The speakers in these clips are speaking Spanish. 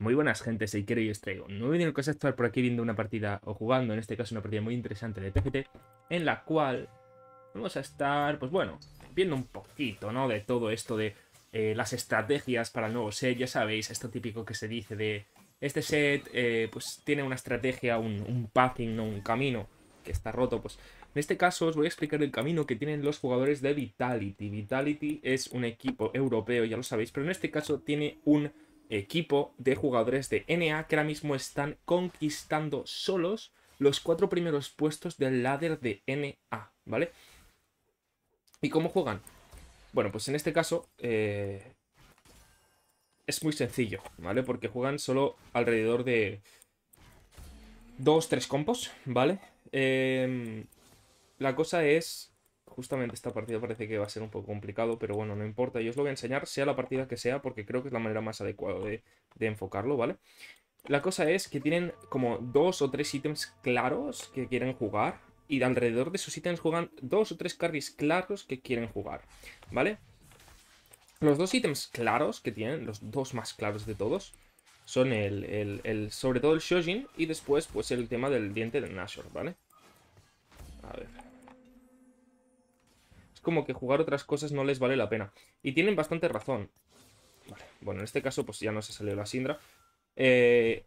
muy buenas gente, si quiero y os traigo un nuevo vídeo en el que por aquí viendo una partida o jugando, en este caso una partida muy interesante de TFT, en la cual vamos a estar, pues bueno, viendo un poquito, ¿no? De todo esto de eh, las estrategias para el nuevo set, ya sabéis, esto típico que se dice de este set, eh, pues tiene una estrategia, un, un pathing, ¿no? Un camino que está roto, pues en este caso os voy a explicar el camino que tienen los jugadores de Vitality. Vitality es un equipo europeo, ya lo sabéis, pero en este caso tiene un equipo de jugadores de NA que ahora mismo están conquistando solos los cuatro primeros puestos del ladder de NA, ¿vale? ¿Y cómo juegan? Bueno, pues en este caso eh, es muy sencillo, ¿vale? Porque juegan solo alrededor de dos, tres compos, ¿vale? Em, la cosa es justamente esta partida parece que va a ser un poco complicado, pero bueno, no importa. Yo os lo voy a enseñar, sea la partida que sea, porque creo que es la manera más adecuada de, enfocarlo, ¿vale? La cosa es que tienen como dos o tres ítems claros que quieren jugar, y alrededor de esos ítems juegan dos o tres carries claros que quieren jugar, ¿vale? Los dos ítems claros que tienen, los dos más claros de todos, son el, sobre todo el Shojin y después pues el tema del diente de Nashor, ¿vale? A ver. Es como que jugar otras cosas no les vale la pena. Y tienen bastante razón. bueno, en este caso pues ya no se salió la Sindra. Eh,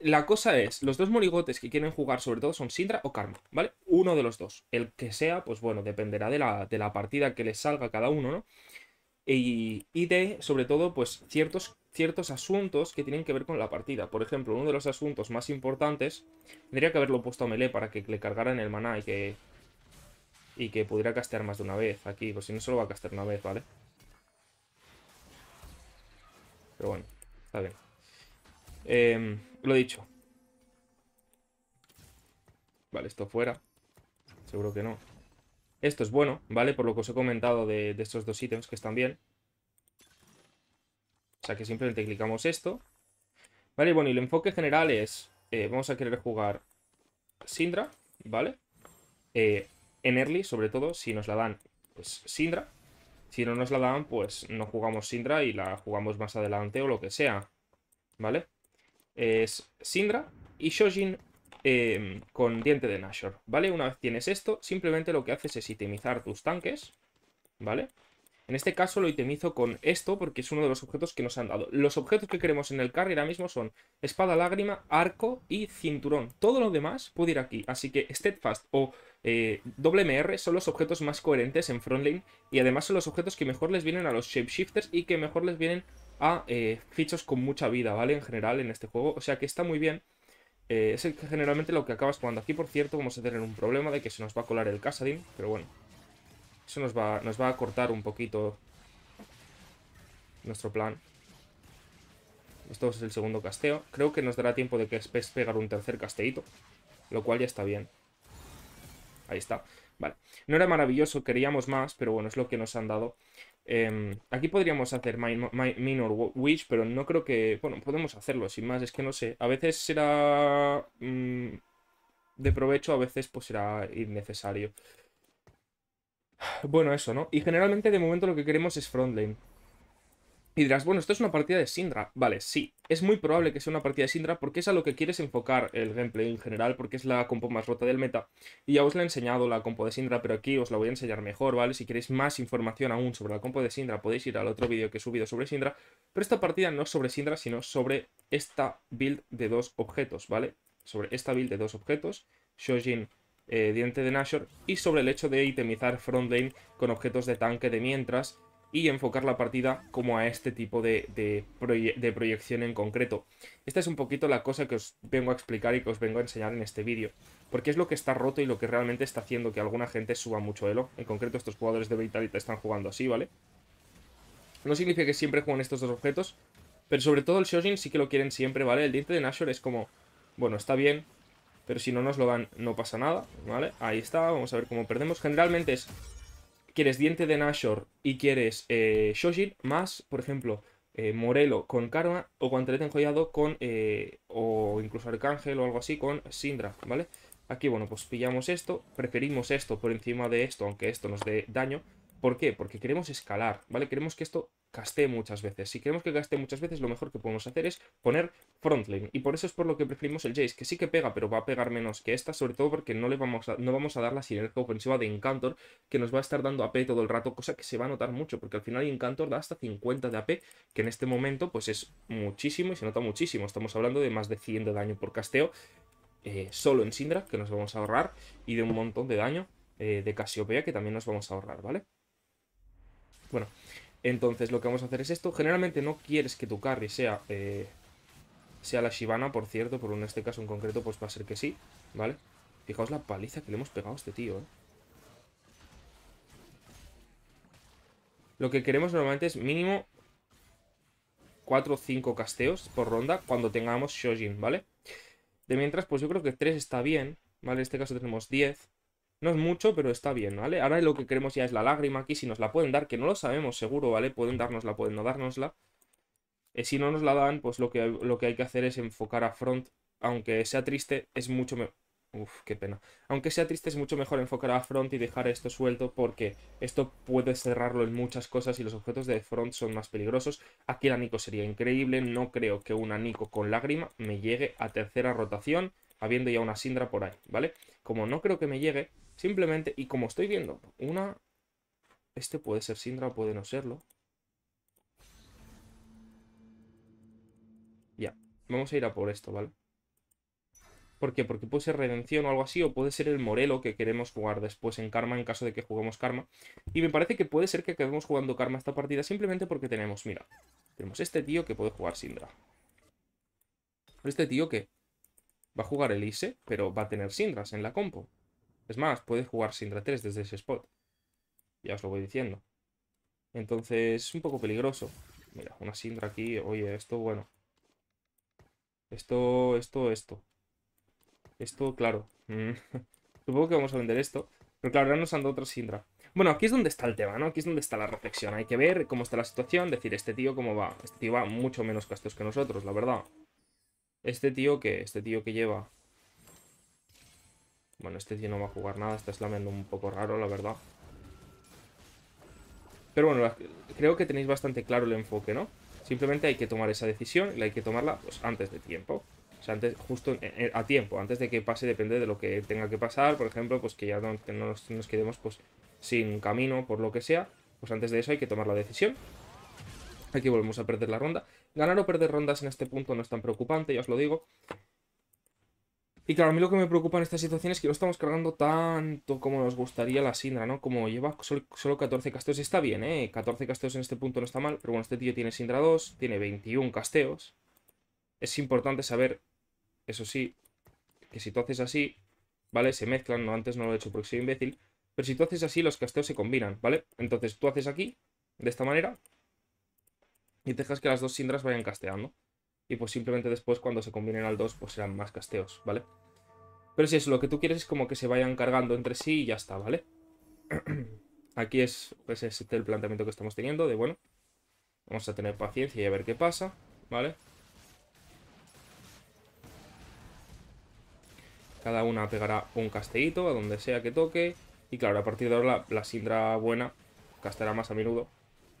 la cosa es, los dos morigotes que quieren jugar sobre todo son Sindra o Karma, ¿vale? Uno de los dos. El que sea, pues bueno, dependerá de la, partida que les salga cada uno, ¿no? Y, de, sobre todo, pues ciertos, ciertos asuntos que tienen que ver con la partida. Por ejemplo, uno de los asuntos más importantes, tendría que haberlo puesto a melee para que le cargaran el maná y que y que pudiera castear más de una vez aquí, por pues si no solo va a castear una vez, ¿vale? Pero bueno, está bien. Eh, lo dicho. Vale, esto fuera. Seguro que no. Esto es bueno, ¿vale? Por lo que os he comentado de, estos dos ítems que están bien. O sea que simplemente clicamos esto. Vale, bueno, y el enfoque general es... Eh, vamos a querer jugar Sindra, ¿vale? Eh, en early, sobre todo, si nos la dan, pues Sindra. Si no nos la dan, pues no jugamos Sindra y la jugamos más adelante o lo que sea. ¿Vale? Es Sindra y Shojin em, con Diente de Nashor, ¿vale? Una vez tienes esto, simplemente lo que haces es itemizar tus tanques, ¿vale? En este caso lo itemizo con esto porque es uno de los objetos que nos han dado. Los objetos que queremos en el carry ahora mismo son espada lágrima, arco y cinturón. Todo lo demás puede ir aquí, así que Steadfast o WMR eh, son los objetos más coherentes en Frontline y además son los objetos que mejor les vienen a los Shapeshifters y que mejor les vienen a eh, fichos con mucha vida, ¿vale? En general en este juego, o sea que está muy bien. Eh, es que generalmente lo que acabas jugando aquí, por cierto, vamos a tener un problema de que se nos va a colar el Kassadin, pero bueno, eso nos va, nos va a cortar un poquito nuestro plan. Esto es el segundo casteo. Creo que nos dará tiempo de que pegar un tercer casteito. Lo cual ya está bien. Ahí está. Vale. No era maravilloso, queríamos más, pero bueno, es lo que nos han dado. Em, aquí podríamos hacer minor, Wish, pero no creo que... Bueno, podemos hacerlo, sin más. Es que no sé. A veces será... Mm, de provecho, a veces pues será innecesario. Bueno, eso, ¿no? Y generalmente de momento lo que queremos es frontlane. Y dirás, bueno, esto es una partida de Sindra. Vale, sí, es muy probable que sea una partida de Sindra porque es a lo que quieres enfocar el gameplay en general, porque es la compo más rota del meta. Y ya os la he enseñado la compo de Sindra, pero aquí os la voy a enseñar mejor, ¿vale? Si queréis más información aún sobre la compo de Sindra, podéis ir al otro vídeo que he subido sobre Sindra. Pero esta partida no es sobre Sindra, sino sobre esta build de dos objetos, ¿vale? Sobre esta build de dos objetos, Shojin eh, diente de Nashor y sobre el hecho de itemizar frontlane con objetos de tanque de mientras y enfocar la partida como a este tipo de, de, proyección en concreto. Esta es un poquito la cosa que os vengo a explicar y que os vengo a enseñar en este vídeo, porque es lo que está roto y lo que realmente está haciendo que alguna gente suba mucho elo. En concreto estos jugadores de Vitality están jugando así, ¿vale? No significa que siempre jueguen estos dos objetos, pero sobre todo el Shoshin, sí que lo quieren siempre, ¿vale? El diente de Nashor es como, bueno, está bien, pero si no nos lo dan, no pasa nada, ¿vale? Ahí está, vamos a ver cómo perdemos. Generalmente es, quieres Diente de Nashor y quieres eh, más, por ejemplo, eh, Morelo con Karma o Guantelete Enjollado con, eh, o incluso Arcángel o algo así con Sindra, ¿vale? Aquí, bueno, pues pillamos esto, preferimos esto por encima de esto, aunque esto nos dé daño. ¿Por qué? Porque queremos escalar, ¿vale? Queremos que esto castee muchas veces. Si queremos que castee muchas veces, lo mejor que podemos hacer es poner frontline. Y por eso es por lo que preferimos el Jace, que sí que pega, pero va a pegar menos que esta, sobre todo porque no le vamos a, no vamos a dar la sinergia ofensiva de Encantor, que nos va a estar dando AP todo el rato, cosa que se va a notar mucho, porque al final Encantor da hasta 50 de AP, que en este momento pues es muchísimo y se nota muchísimo. Estamos hablando de más de 100 de daño por casteo, eh, solo en Sindra, que nos vamos a ahorrar, y de un montón de daño eh, de Casiopea, que también nos vamos a ahorrar, ¿vale? Bueno, entonces lo que vamos a hacer es esto. Generalmente no quieres que tu carry sea, eh, sea la Shivana, por cierto, pero en este caso en concreto pues va a ser que sí, ¿vale? Fijaos la paliza que le hemos pegado a este tío, ¿eh? Lo que queremos normalmente es mínimo 4 o 5 casteos por ronda cuando tengamos Shojin, ¿vale? De mientras, pues yo creo que 3 está bien, ¿vale? En este caso tenemos 10. No es mucho, pero está bien, ¿vale? Ahora lo que queremos ya es la lágrima aquí, si nos la pueden dar, que no lo sabemos seguro, ¿vale? Pueden dárnosla, pueden no dárnosla. Eh, si no nos la dan, pues lo que, lo que hay que hacer es enfocar a front. Aunque sea triste, es mucho mejor... Uf, qué pena. Aunque sea triste, es mucho mejor enfocar a front y dejar esto suelto porque esto puede cerrarlo en muchas cosas y los objetos de front son más peligrosos. Aquí el Nico sería increíble. No creo que una anico con lágrima me llegue a tercera rotación, habiendo ya una Sindra por ahí, ¿vale? Como no creo que me llegue, Simplemente, y como estoy viendo, una... Este puede ser Sindra o puede no serlo. Ya, vamos a ir a por esto, ¿vale? ¿Por qué? Porque puede ser Redención o algo así, o puede ser el Morelo que queremos jugar después en Karma, en caso de que juguemos Karma. Y me parece que puede ser que acabemos jugando Karma esta partida simplemente porque tenemos, mira, tenemos este tío que puede jugar Sindra. Este tío que va a jugar el Elise, pero va a tener Sindras en la compo. Es más, puedes jugar Sindra 3 desde ese spot. Ya os lo voy diciendo. Entonces, es un poco peligroso. Mira, una Sindra aquí. Oye, esto, bueno. Esto, esto, esto. Esto, claro. Mm. Supongo que vamos a vender esto. Pero claro, ahora nos han dado otra Sindra. Bueno, aquí es donde está el tema, ¿no? Aquí es donde está la reflexión. Hay que ver cómo está la situación. Decir, este tío cómo va. Este tío va mucho menos castos que nosotros, la verdad. Este tío que, este tío que lleva bueno, este tío no va a jugar nada. Está slameando un poco raro, la verdad. Pero bueno, creo que tenéis bastante claro el enfoque, ¿no? Simplemente hay que tomar esa decisión y hay que tomarla pues, antes de tiempo. O sea, antes, justo eh, eh, a tiempo, antes de que pase, depende de lo que tenga que pasar. Por ejemplo, pues que ya no, nos, quedemos pues, sin camino por lo que sea. Pues antes de eso hay que tomar la decisión. Aquí volvemos a perder la ronda. Ganar o perder rondas en este punto no es tan preocupante, ya os lo digo. Y claro, a mí lo que me preocupa en esta situación es que no estamos cargando tanto como nos gustaría la Sindra, ¿no? Como lleva solo, 14 casteos, está bien, ¿eh? 14 casteos en este punto no está mal, pero bueno, este tío tiene Sindra 2, tiene 21 casteos. Es importante saber, eso sí, que si tú haces así, ¿vale? Se mezclan, no, antes no lo he hecho porque soy imbécil, pero si tú haces así, los casteos se combinan, ¿vale? Entonces tú haces aquí, de esta manera, y dejas que las dos Sindras vayan casteando y pues simplemente después cuando se combinen al 2 pues serán más casteos, ¿vale? Pero si es lo que tú quieres es como que se vayan cargando entre sí y ya está, ¿vale? Aquí es, pues este el planteamiento que estamos teniendo de, bueno, vamos a tener paciencia y a ver qué pasa, ¿vale? Cada una pegará un castellito a donde sea que toque. Y claro, a partir de ahora la, Sindra buena castará más a menudo,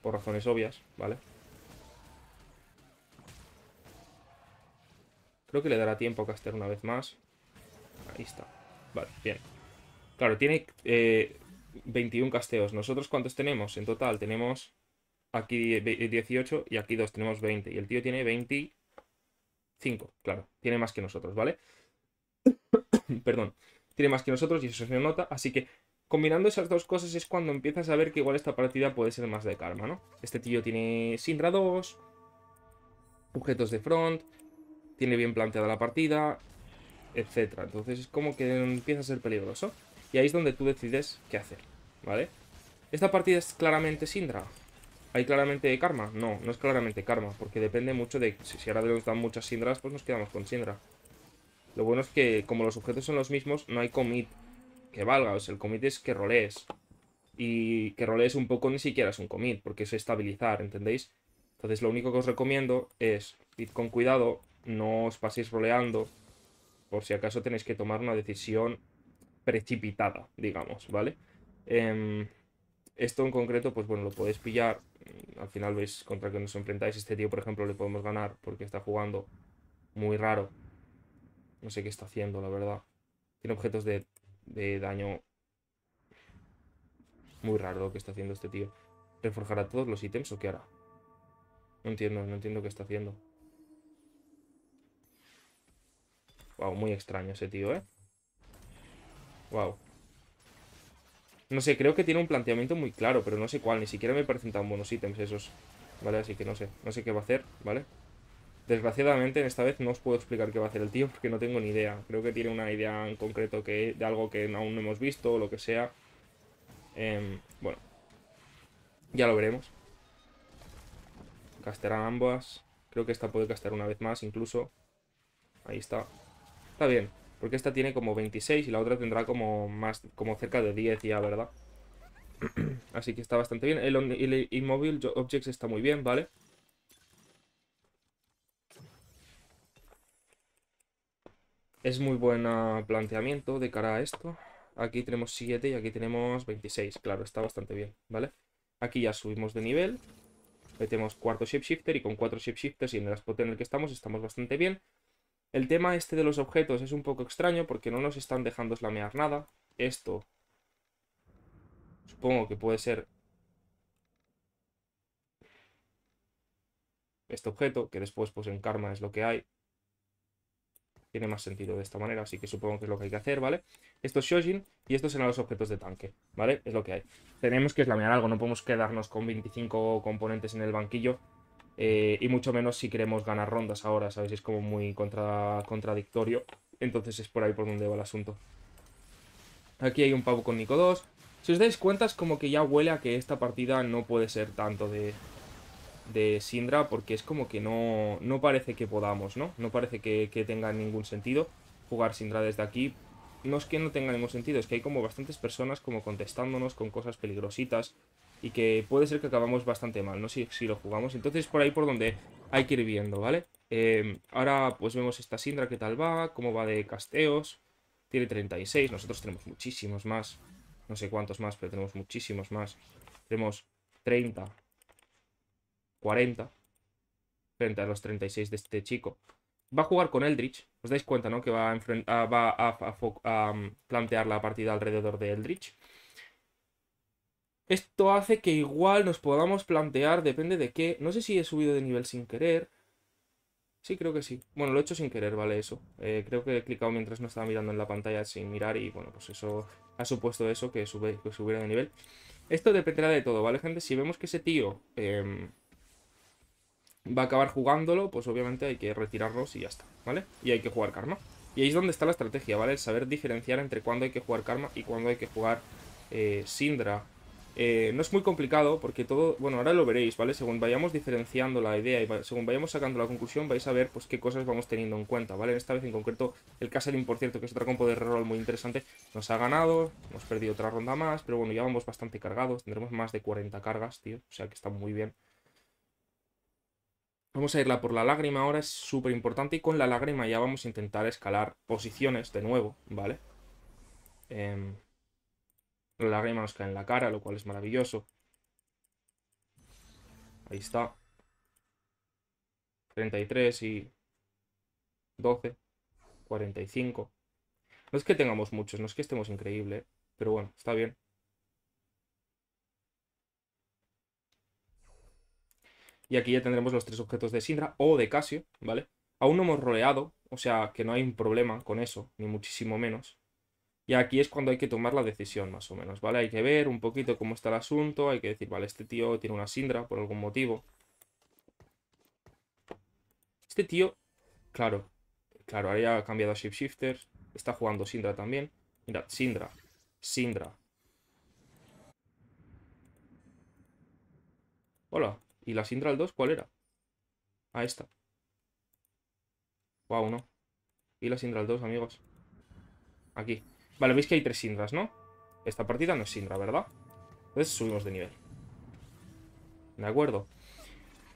por razones obvias, ¿vale? vale Creo que le dará tiempo a castear una vez más. Ahí está. Vale, bien. Claro, tiene 21 eh, casteos. ¿Nosotros cuántos tenemos? En total tenemos aquí 18 y aquí 2. Tenemos 20. Y el tío tiene 25. Claro, tiene más que nosotros, ¿vale? Perdón. Tiene más que nosotros y eso se nota. Así que combinando esas dos cosas es cuando empiezas a ver que igual esta partida puede ser más de karma, ¿no? Este tío tiene Sindra 2, objetos de front, tiene bien planteada la partida, etcétera. Entonces es como que empieza a ser peligroso. Y ahí es donde tú decides qué hacer, ¿vale? ¿Esta partida es claramente Sindra? ¿Hay claramente Karma? No, no es claramente Karma, porque depende mucho de... Si ahora nos dan muchas Sindras, pues nos quedamos con Sindra. Lo bueno es que, como los objetos son los mismos, no hay commit que valga. O sea, el commit es que rolees. Y que rolees un poco ni siquiera es un commit, porque es estabilizar, ¿entendéis? Entonces lo único que os recomiendo es, ir con cuidado, no os paséis roleando por si acaso tenéis que tomar una decisión precipitada, digamos, ¿vale? Em, esto en concreto, pues bueno, lo podéis pillar. Mm, al final veis contra que nos enfrentáis. Este tío, por ejemplo, le podemos ganar porque está jugando muy raro. No sé qué está haciendo, la verdad. Tiene objetos de, de daño muy raro lo que está haciendo este tío. ¿Reforjará todos los ítems o qué hará? No entiendo, no entiendo qué está haciendo. Wow, muy extraño ese tío, ¿eh? Wow. No sé, creo que tiene un planteamiento muy claro, pero no sé cuál. Ni siquiera me parecen tan buenos ítems esos. ¿Vale? Así que no sé. No sé qué va a hacer, ¿vale? Desgraciadamente, esta vez no os puedo explicar qué va a hacer el tío porque no tengo ni idea. Creo que tiene una idea en concreto que, de algo que aún no hemos visto o lo que sea. Em, bueno. Ya lo veremos. Casterán ambas. Creo que esta puede castear una vez más incluso. Ahí está. Está bien, porque esta tiene como 26 y la otra tendrá como más como cerca de 10 ya, ¿verdad? Así que está bastante bien. El, el inmóvil objects está muy bien, ¿vale? Es muy buen planteamiento de cara a esto. Aquí tenemos 7 y aquí tenemos 26. Claro, está bastante bien, ¿vale? Aquí ya subimos de nivel. Metemos cuarto shifter y con cuatro shapeshifters y en el spot en el que estamos estamos bastante bien. El tema este de los objetos es un poco extraño porque no nos están dejando slamear nada. Esto supongo que puede ser este objeto, que después pues en karma es lo que hay. Tiene más sentido de esta manera, así que supongo que es lo que hay que hacer, ¿vale? Esto es Shojin y estos serán los objetos de tanque, ¿vale? Es lo que hay. Tenemos que slamear algo, no podemos quedarnos con 25 componentes en el banquillo eh, y mucho menos si queremos ganar rondas ahora, ¿sabes? Es como muy contradictorio. Entonces es por ahí por donde va el asunto. Aquí hay un pavo con Nico 2. Si os dais cuenta es como que ya huele a que esta partida no puede ser tanto de, de Sindra porque es como que no, no parece que podamos, ¿no? No parece que, que tenga ningún sentido jugar Sindra desde aquí. No es que no tenga ningún sentido, es que hay como bastantes personas como contestándonos con cosas peligrositas y que puede ser que acabamos bastante mal, ¿no? Si, si lo jugamos. Entonces por ahí por donde hay que ir viendo, ¿vale? Em, ahora pues vemos esta Sindra, qué tal va, cómo va de casteos. Tiene 36, nosotros tenemos muchísimos más. No sé cuántos más, pero tenemos muchísimos más. Tenemos 30, 40, frente a los 36 de este chico. Va a jugar con Eldritch. Os dais cuenta, ¿no? Que va a, ah, va a mm, plantear la partida alrededor de Eldritch. Esto hace que igual nos podamos plantear, depende de qué. No sé si he subido de nivel sin querer. Sí, creo que sí. Bueno, lo he hecho sin querer, vale, eso. Eh, creo que he clicado mientras no estaba mirando en la pantalla sin mirar y bueno, pues eso ha supuesto eso, que, sube, que subiera de nivel. Esto dependerá de todo, ¿vale, gente? Si vemos que ese tío em, va a acabar jugándolo, pues obviamente hay que retirarlos y ya está, ¿vale? Y hay que jugar karma. Y ahí es donde está la estrategia, ¿vale? El saber diferenciar entre cuándo hay que jugar karma y cuándo hay que jugar eh, Sindra eh, no es muy complicado porque todo, bueno, ahora lo veréis, ¿vale? Según vayamos diferenciando la idea y según vayamos sacando la conclusión vais a ver pues qué cosas vamos teniendo en cuenta, ¿vale? Esta vez en concreto el Caselin, por cierto, que es otra compo de reroll muy interesante, nos ha ganado, hemos perdido otra ronda más, pero bueno, ya vamos bastante cargados, tendremos más de 40 cargas, tío, o sea que está muy bien. Vamos a irla por la lágrima ahora, es súper importante y con la lágrima ya vamos a intentar escalar posiciones de nuevo, ¿vale? Eh... La rima nos cae en la cara, lo cual es maravilloso. Ahí está. 33 y 12. 45. No es que tengamos muchos, no es que estemos increíble, ¿eh? pero bueno, está bien. Y aquí ya tendremos los tres objetos de Sindra o de Casio, ¿vale? Aún no hemos roleado, o sea que no hay un problema con eso, ni muchísimo menos. Y aquí es cuando hay que tomar la decisión, más o menos, ¿vale? Hay que ver un poquito cómo está el asunto, hay que decir, vale, este tío tiene una sindra por algún motivo. Este tío, claro, claro, ahora ya ha cambiado a Shapeshifter, está jugando Sindra también. Mirad, Sindra, Sindra. Hola, ¿y la Sindra al 2 cuál era? A ah, esta. Guau, no. Y la Sindra al 2, amigos. Aquí. Vale, veis que hay tres Sindras, ¿no? Esta partida no es Sindra, ¿verdad? Entonces subimos de nivel. ¿De acuerdo?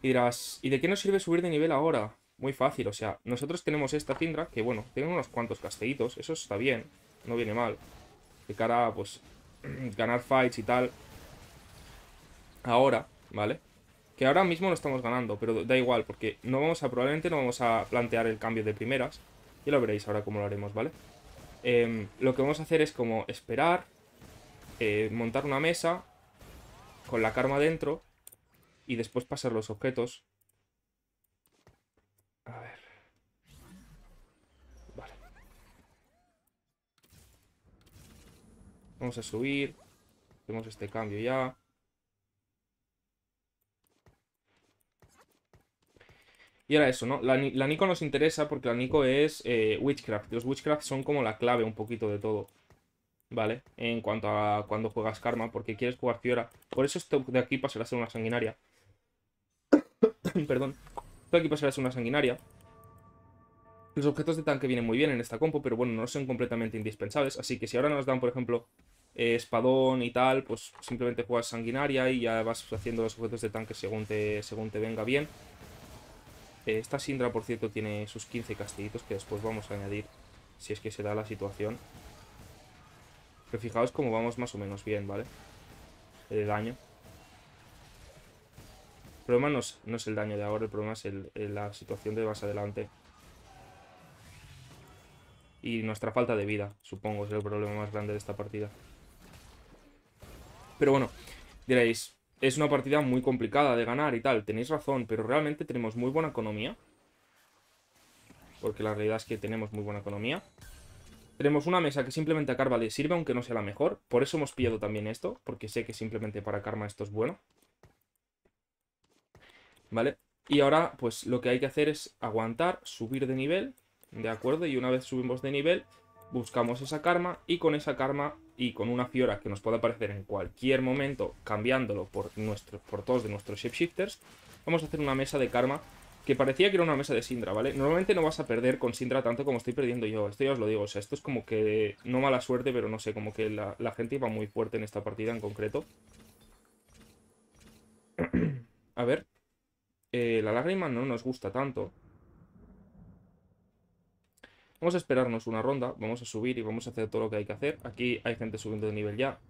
Y dirás, ¿y de qué nos sirve subir de nivel ahora? Muy fácil, o sea, nosotros tenemos esta Sindra, que bueno, tiene unos cuantos castellitos eso está bien, no viene mal. De cara a, pues, ganar fights y tal. Ahora, ¿vale? Que ahora mismo lo estamos ganando, pero da igual, porque no vamos a, probablemente no vamos a plantear el cambio de primeras. Y lo veréis ahora cómo lo haremos, ¿vale? vale Em, lo que vamos a hacer es como esperar, eh, montar una mesa con la karma dentro y después pasar los objetos. A ver. Vale. Vamos a subir. Hacemos este cambio ya. Y era eso, ¿no? La, la Nico nos interesa porque la Nico es eh, Witchcraft. Los Witchcraft son como la clave un poquito de todo. ¿Vale? En cuanto a cuando juegas Karma, porque quieres jugar Fiora. Por eso esto de aquí pasará a ser una sanguinaria. Perdón. Esto de aquí pasará a ser una sanguinaria. Los objetos de tanque vienen muy bien en esta compo, pero bueno, no son completamente indispensables. Así que si ahora nos dan, por ejemplo, eh, espadón y tal, pues simplemente juegas sanguinaria y ya vas haciendo los objetos de tanque según te, según te venga bien. Eh, esta Sindra, por cierto, tiene sus 15 castillitos que después vamos a añadir si es que se da la situación. Pero fijaos cómo vamos más o menos bien, ¿vale? El daño. El problema no es, el daño de ahora, el problema es la situación de más adelante. Y nuestra falta de vida, supongo, es el problema más grande de esta partida. Pero bueno, diréis, es una partida muy complicada de ganar y tal, tenéis razón, pero realmente tenemos muy buena economía. Porque la realidad es que tenemos muy buena economía. Tenemos una mesa que simplemente a Karma le sirve, aunque no sea la mejor. Por eso hemos pillado también esto, porque sé que simplemente para Karma esto es bueno. ¿Vale? Y ahora, pues lo que hay que hacer es aguantar, subir de nivel, ¿de acuerdo? Y una vez subimos de nivel, buscamos esa Karma y con esa Karma y con una Fiora que nos pueda aparecer en cualquier momento, cambiándolo por, por todos de nuestros shapeshifters, vamos a hacer una mesa de karma que parecía que era una mesa de Sindra, ¿vale? Normalmente no vas a perder con Sindra tanto como estoy perdiendo yo, esto ya os lo digo, o sea, esto es como que, no mala suerte, pero no sé, como que la, gente iba muy fuerte en esta partida en concreto. a ver, eh, la lágrima no nos gusta tanto, Vamos a esperarnos una ronda, vamos a subir y vamos a hacer todo lo que hay que hacer. Aquí hay gente subiendo de nivel ya.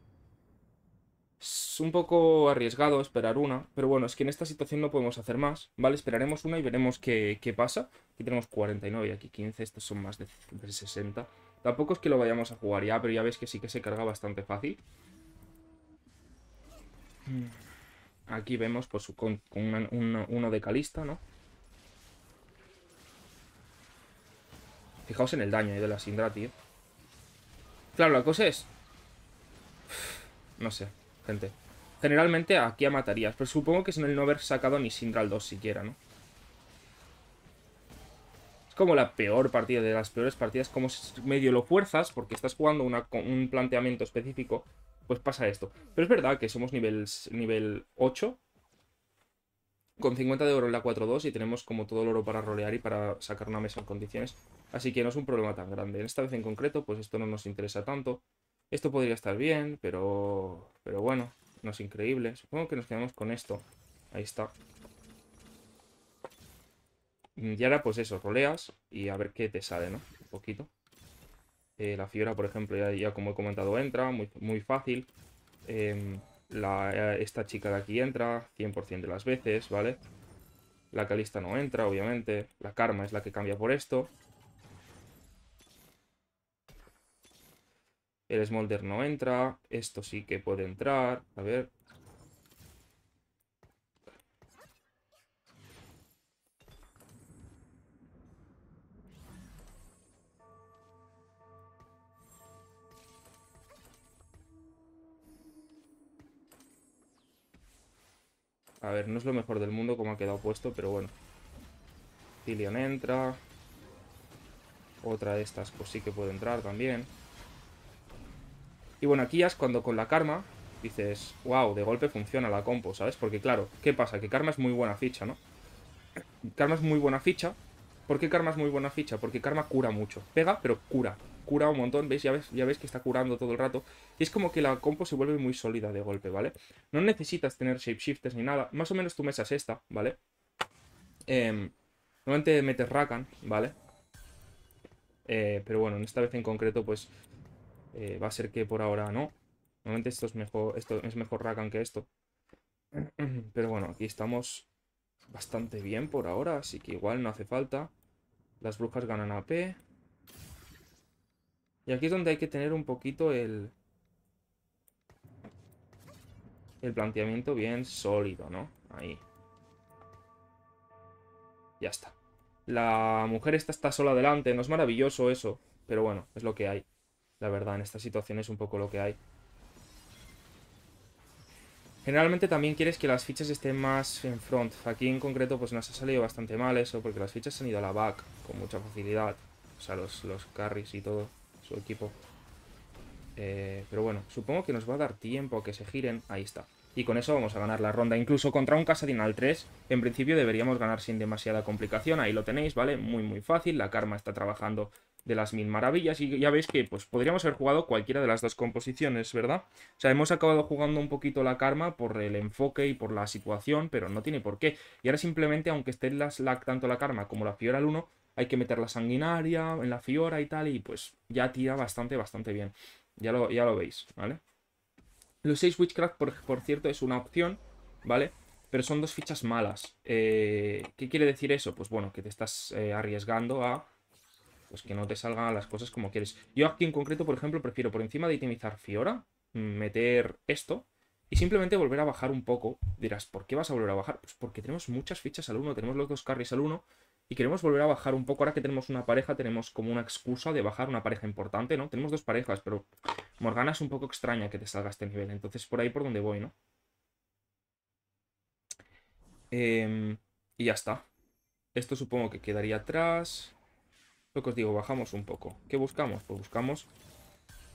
Es un poco arriesgado esperar una, pero bueno, es que en esta situación no podemos hacer más, ¿vale? Esperaremos una y veremos qué, pasa. Aquí tenemos 49 y aquí 15, estos son más de, 60. Tampoco es que lo vayamos a jugar ya, pero ya ves que sí que se carga bastante fácil. Mm. Aquí vemos pues, con, uno de calista, ¿no? Fijaos en el daño de la Sindra, tío. Claro, la cosa es... No sé, gente. Generalmente aquí a matarías, pero supongo que es en el no haber sacado ni Sindra 2 siquiera, ¿no? Es como la peor partida, de las peores partidas, como medio lo fuerzas, porque estás jugando un planteamiento específico, pues pasa esto. Pero es verdad que somos nivel, nivel 8, con 50 de oro en la 4-2 y tenemos como todo el oro para rolear y para sacar una mesa en condiciones. Así que no es un problema tan grande. Esta vez en concreto, pues esto no nos interesa tanto. Esto podría estar bien, pero, pero bueno, no es increíble. Supongo que nos quedamos con esto. Ahí está. Y ahora, pues eso, roleas y a ver qué te sale, ¿no? Un poquito. Eh, la fibra, por ejemplo, ya, como he comentado, entra muy, muy fácil. Eh, eh, esta chica de aquí entra 100% de las veces, ¿vale? La Calista no entra, obviamente. La Karma es la que cambia por esto. El Smolder no entra. Esto sí que puede entrar. A ver. A ver, no es lo mejor del mundo como ha quedado puesto, pero bueno. Cillian entra. Otra de estas, pues sí que puede entrar también. Y bueno, aquí ya es cuando con la Karma dices, wow, de golpe funciona la compo, ¿sabes? Porque claro, ¿qué pasa? Que Karma es muy buena ficha, ¿no? Karma es muy buena ficha. ¿Por qué Karma es muy buena ficha? Porque Karma cura mucho. Pega, pero cura cura un montón, ¿veis? Ya ves, ya ves que está curando todo el rato. Y es como que la compo se vuelve muy sólida de golpe, ¿vale? No necesitas tener shapeshifters ni nada. Más o menos tu mesa es esta, ¿vale? Em, normalmente metes Rakan, ¿vale? Eh, pero bueno, en esta vez en concreto, pues eh, va a ser que por ahora no. Normalmente esto es mejor, esto es mejor Rakan que esto. Pero bueno, aquí estamos bastante bien por ahora, así que igual no hace falta. Las brujas ganan AP. Y aquí es donde hay que tener un poquito el... El planteamiento bien sólido, ¿no? Ahí. Ya está. La mujer esta está sola delante, no es maravilloso eso. Pero bueno, es lo que hay. La verdad, en esta situación es un poco lo que hay. Generalmente también quieres que las fichas estén más en front. Aquí en concreto pues nos ha salido bastante mal eso, porque las fichas se han ido a la back con mucha facilidad. O sea, los, los carries y todo su equipo. Eh, pero bueno, supongo que nos va a dar tiempo a que se giren. Ahí está. Y con eso vamos a ganar la ronda. Incluso contra un Casadinal al 3, en principio deberíamos ganar sin demasiada complicación. Ahí lo tenéis, ¿vale? Muy, muy fácil. La Karma está trabajando de las mil maravillas. Y ya veis que pues, podríamos haber jugado cualquiera de las dos composiciones, ¿verdad? O sea, hemos acabado jugando un poquito la karma por el enfoque y por la situación, pero no tiene por qué. Y ahora simplemente, aunque esté las, la, tanto la karma como la Fiora al 1, hay que meter la sanguinaria en la fiora y tal, y pues ya tira bastante, bastante bien. Ya lo, ya lo veis, ¿vale? Los 6 Witchcraft, por, cierto, es una opción, ¿vale? Pero son dos fichas malas. Eh, ¿Qué quiere decir eso? Pues bueno, que te estás eh, arriesgando a pues que no te salgan las cosas como quieres. Yo aquí en concreto, por ejemplo, prefiero por encima de itemizar Fiora, meter esto y simplemente volver a bajar un poco. Dirás, ¿por qué vas a volver a bajar? Pues porque tenemos muchas fichas al 1, tenemos los dos carries al 1 y queremos volver a bajar un poco. Ahora que tenemos una pareja, tenemos como una excusa de bajar una pareja importante, ¿no? Tenemos dos parejas, pero Morgana es un poco extraña que te salga a este nivel. Entonces, por ahí por donde voy, ¿no? Em, y ya está. Esto supongo que quedaría atrás. Lo que os digo, bajamos un poco. ¿Qué buscamos? Pues buscamos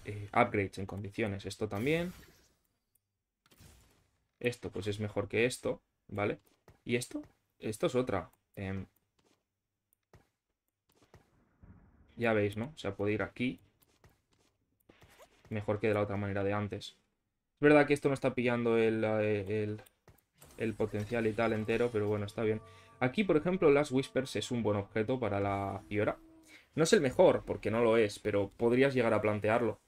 eh, upgrades en condiciones. Esto también. Esto, pues es mejor que esto, ¿vale? ¿Y esto? Esto es otra. Em, Ya veis, ¿no? O sea, puede ir aquí. Mejor que de la otra manera de antes. Es verdad que esto no está pillando el, eh, el, potencial y tal entero, pero bueno, está bien. Aquí, por ejemplo, las Whispers es un buen objeto para la Fiora. No es el mejor, porque no lo es, pero podrías llegar a plantearlo.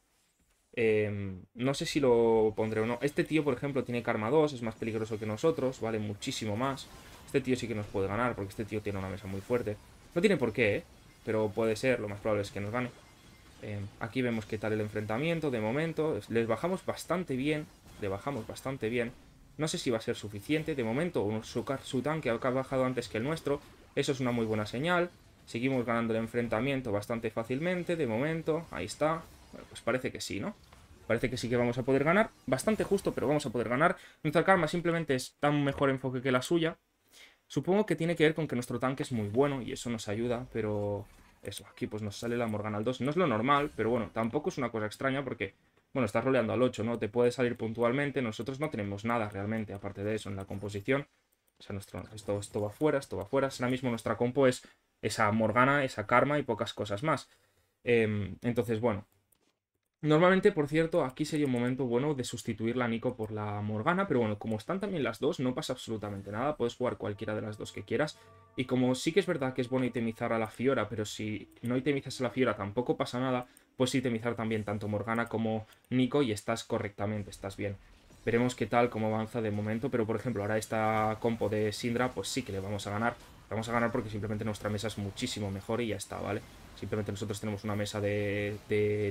Em, no sé si lo pondré o no. Este tío, por ejemplo, tiene Karma 2, es más peligroso que nosotros, vale muchísimo más. Este tío sí que nos puede ganar, porque este tío tiene una mesa muy fuerte. No tiene por qué, ¿eh? pero puede ser, lo más probable es que nos gane. Eh, aquí vemos qué tal el enfrentamiento, de momento, les bajamos bastante bien, le bajamos bastante bien. No sé si va a ser suficiente, de momento su, su tanque ha bajado antes que el nuestro, eso es una muy buena señal. Seguimos ganando el enfrentamiento bastante fácilmente, de momento, ahí está. Bueno, pues parece que sí, ¿no? Parece que sí que vamos a poder ganar, bastante justo, pero vamos a poder ganar. Nuestra karma simplemente es tan mejor enfoque que la suya, Supongo que tiene que ver con que nuestro tanque es muy bueno y eso nos ayuda, pero eso, aquí pues nos sale la Morgana al 2. No es lo normal, pero bueno, tampoco es una cosa extraña porque, bueno, estás roleando al 8, ¿no? Te puede salir puntualmente, nosotros no tenemos nada realmente aparte de eso en la composición. O sea, nuestro, esto, va afuera, esto va afuera, Ahora mismo nuestra compo es esa Morgana, esa Karma y pocas cosas más. Em, entonces, bueno, Normalmente, por cierto, aquí sería un momento bueno de sustituir la Nico por la Morgana, pero bueno, como están también las dos, no pasa absolutamente nada, puedes jugar cualquiera de las dos que quieras. Y como sí que es verdad que es bueno itemizar a la Fiora, pero si no itemizas a la Fiora tampoco pasa nada, puedes itemizar también tanto Morgana como Nico y estás correctamente, estás bien. Veremos qué tal, cómo avanza de momento, pero por ejemplo, ahora esta compo de Sindra, pues sí que le vamos a ganar. Vamos a ganar porque simplemente nuestra mesa es muchísimo mejor y ya está, ¿vale? vale Simplemente nosotros tenemos una mesa de,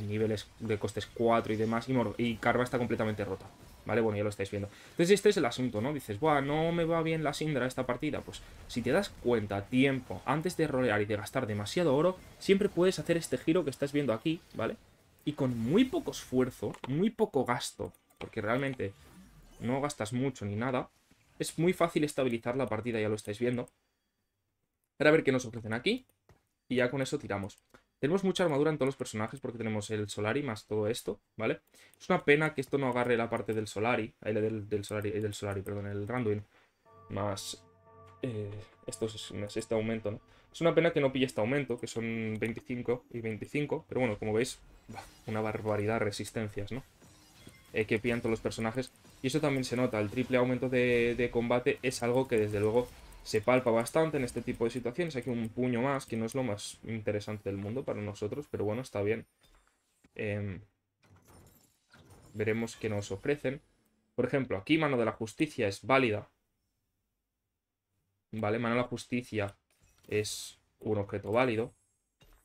niveles de costes 4 y demás. Y, y Carva está completamente rota. ¿Vale? Bueno, ya lo estáis viendo. Entonces este es el asunto, ¿no? Dices, Buah, no me va bien la Sindra esta partida. Pues si te das cuenta, tiempo, antes de rolear y de gastar demasiado oro, siempre puedes hacer este giro que estás viendo aquí, ¿vale? Y con muy poco esfuerzo, muy poco gasto, porque realmente no gastas mucho ni nada, es muy fácil estabilizar la partida, ya lo estáis viendo. A ver qué nos ofrecen aquí y ya con eso tiramos. Tenemos mucha armadura en todos los personajes porque tenemos el Solari más todo esto, ¿vale? Es una pena que esto no agarre la parte del Solari, del, del Solari, eh, del Solari, perdón, el Randuin, más eh, esto es, este aumento, ¿no? Es una pena que no pille este aumento, que son 25 y 25, pero bueno, como veis, una barbaridad de resistencias, ¿no? Eh, que pillan todos los personajes. Y eso también se nota, el triple aumento de combate es algo que desde luego se palpa bastante en este tipo de situaciones. Aquí un puño más, que no es lo más interesante del mundo para nosotros, pero bueno, está bien. Em, veremos qué nos ofrecen. Por ejemplo, aquí mano de la justicia es válida. Vale, mano de la justicia es un objeto válido.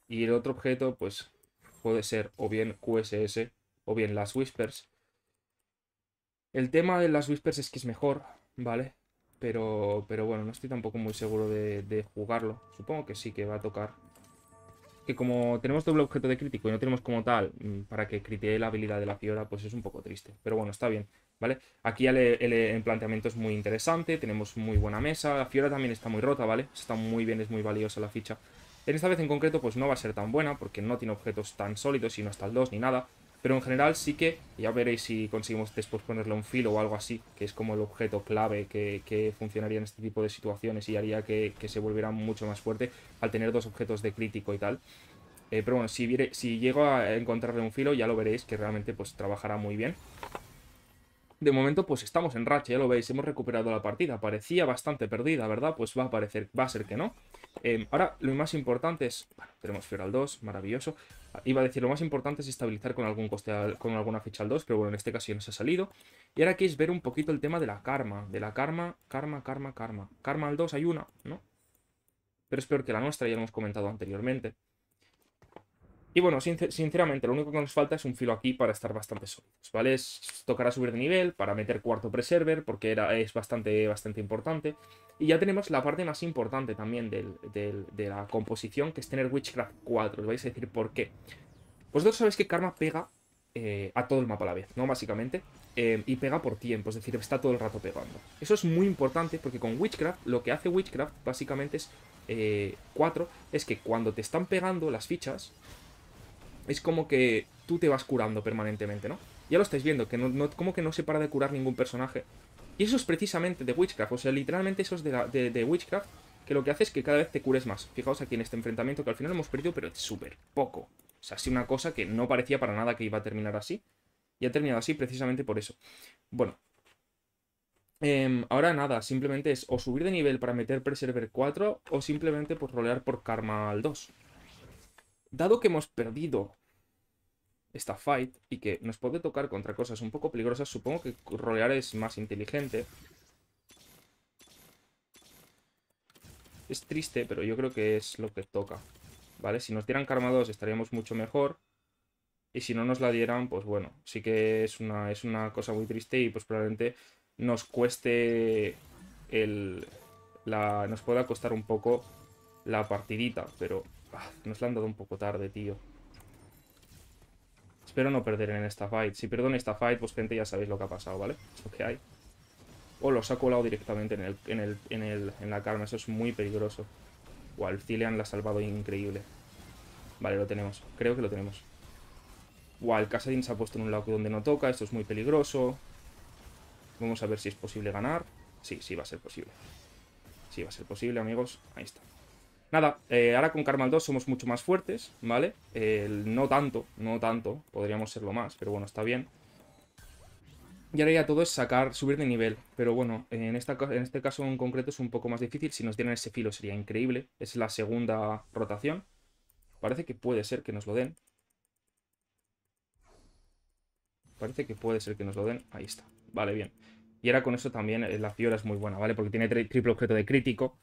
Y el otro objeto, pues, puede ser o bien QSS o bien las Whispers. El tema de las Whispers es que es mejor, ¿vale? Pero, bueno, no estoy tampoco muy seguro de, jugarlo. Supongo que sí, que va a tocar. Que como tenemos doble objeto de crítico y no tenemos como tal mm, para que critique la habilidad de la Fiora, pues es un poco triste. Pero bueno, está bien, ¿vale? Aquí el, planteamiento es muy interesante, tenemos muy buena mesa. La Fiora también está muy rota, ¿vale? Está muy bien, es muy valiosa la ficha. En esta vez en concreto, pues no va a ser tan buena porque no tiene objetos tan sólidos y no está el 2 ni nada. Pero en general sí que, ya veréis si conseguimos después ponerle un filo o algo así, que es como el objeto clave que, funcionaría en este tipo de situaciones y haría que, que, se volviera mucho más fuerte al tener dos objetos de crítico y tal. Eh, pero bueno, si, si llego a encontrarle un filo ya lo veréis que realmente pues trabajará muy bien. De momento pues estamos en racha, ya lo veis, hemos recuperado la partida. Parecía bastante perdida, ¿verdad? Pues va a parecer, va a ser que no. Em, ahora, lo más importante es... Bueno, tenemos Fioral 2, maravilloso. Iba a decir, lo más importante es estabilizar con algún coste con alguna ficha al 2, pero bueno, en este caso ya nos ha salido. Y ahora es ver un poquito el tema de la karma. De la karma, karma, karma, karma. Karma al 2 hay una, ¿no? Pero es peor que la nuestra, ya lo hemos comentado anteriormente. Y bueno, sinceramente, lo único que nos falta es un filo aquí para estar bastante sólidos, ¿vale? Es, tocará subir de nivel para meter cuarto preserver, porque era, es bastante, bastante importante. Y ya tenemos la parte más importante también de la composición, que es tener Witchcraft 4. Os vais a decir por qué. Vosotros sabéis que Karma pega eh, a todo el mapa a la vez, ¿no? Básicamente. Eh, y pega por tiempo, es decir, está todo el rato pegando. Eso es muy importante porque con Witchcraft, lo que hace Witchcraft básicamente es... 4, eh, es que cuando te están pegando las fichas, es como que tú te vas curando permanentemente, ¿no? Ya lo estáis viendo, que no, como que no se para de curar ningún personaje. Y eso es precisamente de Witchcraft, o sea, literalmente eso es de, Witchcraft, que lo que hace es que cada vez te cures más. Fijaos aquí en este enfrentamiento que al final hemos perdido, pero súper poco. O sea, ha sido una cosa que no parecía para nada que iba a terminar así. Y ha terminado así precisamente por eso. Bueno. Em, ahora nada, simplemente es o subir de nivel para meter Preserver 4 o simplemente por rolear por Karma al 2. Dado que hemos perdido esta fight y que nos puede tocar contra cosas un poco peligrosas. Supongo que rolear es más inteligente. Es triste, pero yo creo que es lo que toca. ¿Vale? Si nos dieran Karma 2 estaríamos mucho mejor. Y si no nos la dieran, pues bueno, sí que es una, es una cosa muy triste y pues probablemente nos cueste el... La, nos pueda costar un poco la partidita, pero ah, nos la han dado un poco tarde, tío. Espero no perder en esta fight. Si pierdo en esta fight, pues gente, ya sabéis lo que ha pasado, ¿vale? lo que hay. O los ha colado directamente en, el, en, la karma. Eso es muy peligroso. o el Zilean la ha salvado increíble. Vale, lo tenemos. Creo que lo tenemos. O el Kassadin se ha puesto en un lado donde no toca. Esto es muy peligroso. Vamos a ver si es posible ganar. Sí, sí va a ser posible. Sí va a ser posible, amigos. Ahí está. Nada, eh, ahora con Karmal 2 somos mucho más fuertes, ¿vale? no tanto, no tanto, podríamos serlo más, pero bueno, está bien. Y ahora ya todo es sacar, subir de nivel, pero bueno, en, esta, en este caso en concreto es un poco más difícil, si nos dieran ese filo sería increíble, es la segunda rotación, parece que puede ser que nos lo den. Parece que puede ser que nos lo den, ahí está, vale, bien. Y ahora con eso también eh, la Fiora es muy buena, ¿vale? Porque tiene triple objeto de crítico,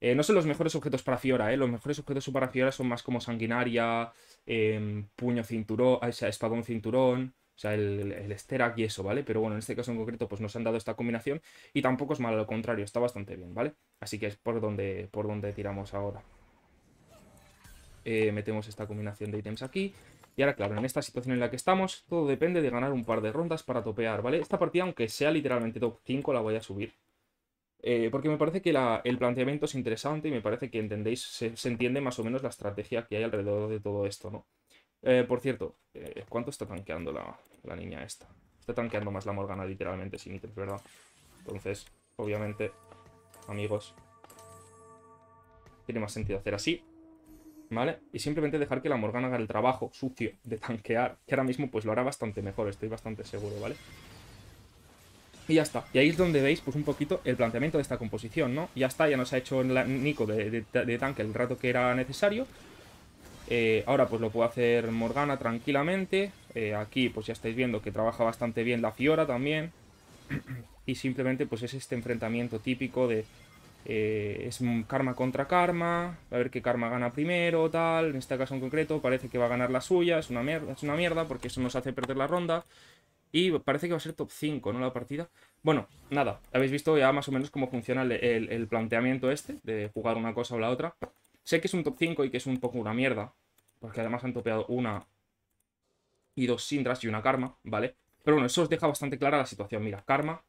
eh, no son los mejores objetos para Fiora, ¿eh? Los mejores objetos para Fiora son más como sanguinaria, em, puño cinturón, o sea, espadón cinturón, o sea, el, el Sterak y eso, ¿vale? Pero bueno, en este caso en concreto, pues nos han dado esta combinación y tampoco es malo al contrario, está bastante bien, ¿vale? Así que es por donde, por donde tiramos ahora. Eh, metemos esta combinación de ítems aquí. Y ahora, claro, en esta situación en la que estamos, todo depende de ganar un par de rondas para topear, ¿vale? Esta partida, aunque sea literalmente top 5, la voy a subir. Eh, porque me parece que el planteamiento es interesante y me parece que entendéis, se, entiende más o menos la estrategia que hay alrededor de todo esto, ¿no? Eh, por cierto, eh, ¿cuánto está tanqueando la, la, niña esta? Está tanqueando más la Morgana literalmente sin ítems, ¿verdad? Entonces, obviamente, amigos, tiene más sentido hacer así, ¿vale? Y simplemente dejar que la Morgana haga el trabajo sucio de tanquear, que ahora mismo pues lo hará bastante mejor, estoy bastante seguro, ¿vale? vale y ya está. Y ahí es donde veis pues un poquito el planteamiento de esta composición, ¿no? Ya está, ya nos ha hecho Nico de, tanque el rato que era necesario. Eh, ahora pues lo puede hacer Morgana tranquilamente. Eh, aquí pues ya estáis viendo que trabaja bastante bien la Fiora también. y simplemente pues es este enfrentamiento típico de... Eh, es karma contra karma, a ver qué karma gana primero, tal. En este caso en concreto parece que va a ganar la suya, es una, es una mierda porque eso nos hace perder la ronda. Y parece que va a ser top 5, ¿no? La partida. Bueno, nada, habéis visto ya más o menos cómo funciona el, planteamiento este, de jugar una cosa o la otra. Sé que es un top 5 y que es un poco una mierda, porque además han topeado una y dos Sindras y una Karma, ¿vale? Pero bueno, eso os deja bastante clara la situación. Mira, Karma,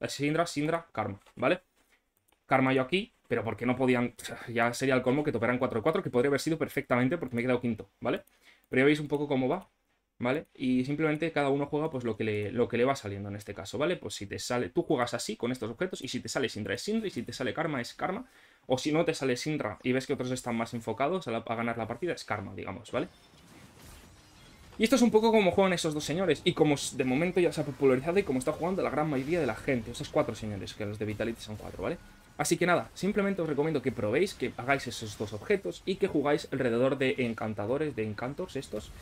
eh, Sindra, Sindra, Karma, ¿vale? Karma yo aquí, pero porque no podían... Ya sería el colmo que toperan 4-4, que podría haber sido perfectamente porque me he quedado quinto, ¿vale? Pero ya veis un poco cómo va. ¿vale? Y simplemente cada uno juega pues lo que le, lo que le va saliendo en este caso, ¿vale? Pues si te sale, tú juegas así con estos objetos y si te sale Sindra es Sindra y si te sale Karma es Karma. O si no te sale Sindra y ves que otros están más enfocados a, ganar la partida, es Karma, digamos, ¿vale? Y esto es un poco como juegan esos dos señores, y como de momento ya se ha popularizado y como está jugando la gran mayoría de la gente, esos cuatro señores, que los de Vitality son cuatro, ¿vale? Así que nada, simplemente os recomiendo que probéis, que hagáis esos dos objetos y que jugáis alrededor de encantadores, de encantos estos,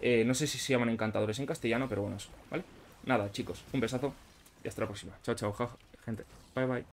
eh, no sé si se llaman encantadores en castellano, pero bueno, eso, ¿vale? Nada, chicos, un besazo y hasta la próxima. Chao, chao, gente. Bye, bye.